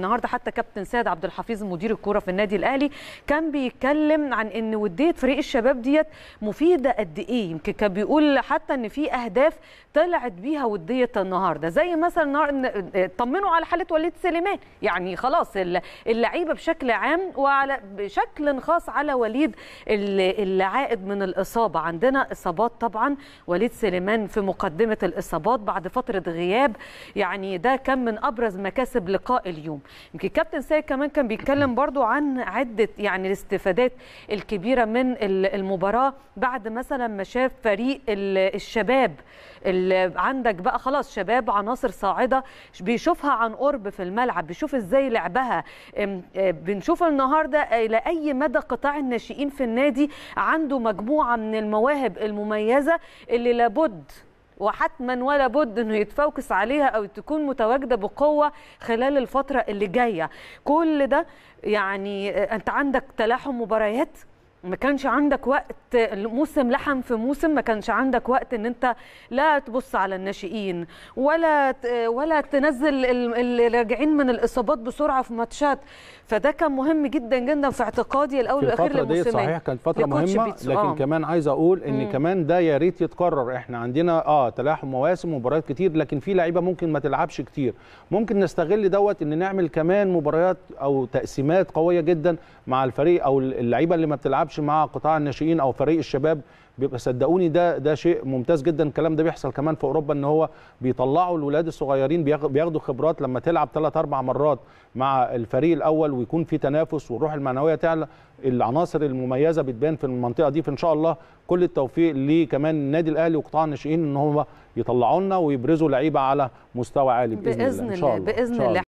النهارده حتى كابتن سيد عبد الحفيظ مدير الكوره في النادي الاهلي كان بيتكلم عن ان وديه فريق الشباب ديت مفيده قد ايه يمكن كان بيقول حتى ان في اهداف طلعت بيها وديه النهارده زي مثلا طمنوا على حاله وليد سليمان يعني خلاص اللعيبه بشكل عام وعلى بشكل خاص على وليد اللي عائد من الاصابه عندنا اصابات طبعا وليد سليمان في مقدمه الاصابات بعد فتره غياب يعني ده كان من ابرز مكاسب لقاء اليوم يمكن كابتن سيد كمان كان بيتكلم برضو عن عده يعني الاستفادات الكبيره من المباراه بعد مثلا ما شاف فريق الشباب اللي عندك بقى خلاص شباب عناصر صاعده بيشوفها عن قرب في الملعب بيشوف ازاي لعبها أه، بنشوف النهارده الى اي مدى قطاع الناشئين في النادي عنده مجموعه من المواهب المميزه اللي لابد وحتما ولا بد انه يتفوكس عليها او تكون متواجده بقوه خلال الفتره اللي جايه كل ده يعني انت عندك تلاحم مباريات ما كانش عندك وقت موسم لحم في موسم ما كانش عندك وقت ان انت لا تبص على الناشئين ولا ولا تنزل اللي راجعين من الاصابات بسرعه في ماتشات فده كان مهم جدا جدا في اعتقادي الاول والاخير للموسمين الفتره دي صحيح كانت فتره مهمه لكن آه. كمان عايز اقول ان م. كمان ده يا ريت يتكرر احنا عندنا اه تلاحم مواسم ومباريات كتير لكن في لعيبه ممكن ما تلعبش كتير ممكن نستغل دوت ان نعمل كمان مباريات او تقسيمات قويه جدا مع الفريق او اللعيبه اللي ما بتلعبش بيلعبش مع قطاع الناشئين او فريق الشباب بيبقى صدقوني ده ده شيء ممتاز جدا الكلام ده بيحصل كمان في اوروبا ان هو بيطلعوا الولاد الصغيرين بياخدوا خبرات لما تلعب ثلاث اربع مرات مع الفريق الاول ويكون في تنافس والروح المعنويه تعلى العناصر المميزه بتبان في المنطقه دي فان شاء الله كل التوفيق لكمان النادي الاهلي وقطاع الناشئين ان هم يطلعوا لنا ويبرزوا لعيبه على مستوى عالي باذن, بإذن الله, الله. باذن الله, الله.